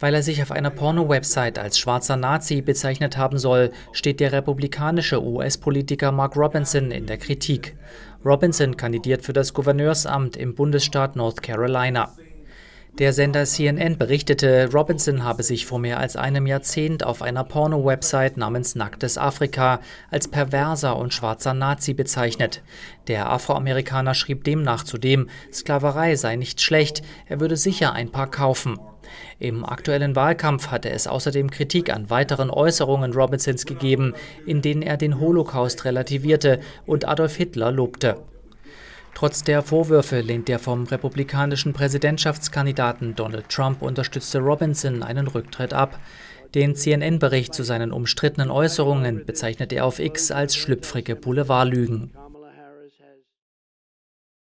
Weil er sich auf einer Porno-Website als schwarzer Nazi bezeichnet haben soll, steht der republikanische US-Politiker Mark Robinson in der Kritik. Robinson kandidiert für das Gouverneursamt im Bundesstaat North Carolina. Der Sender CNN berichtete, Robinson habe sich vor mehr als einem Jahrzehnt auf einer Porno-Website namens Nacktes Afrika als perverser und schwarzer Nazi bezeichnet. Der Afroamerikaner schrieb demnach zudem, Sklaverei sei nicht schlecht, er würde sicher ein paar kaufen. Im aktuellen Wahlkampf hatte es außerdem Kritik an weiteren Äußerungen Robinsons gegeben, in denen er den Holocaust relativierte und Adolf Hitler lobte. Trotz der Vorwürfe lehnt der vom republikanischen Präsidentschaftskandidaten Donald Trump unterstützte Robinson einen Rücktritt ab. Den CNN-Bericht zu seinen umstrittenen Äußerungen bezeichnet er auf X als schlüpfrige Boulevardlügen.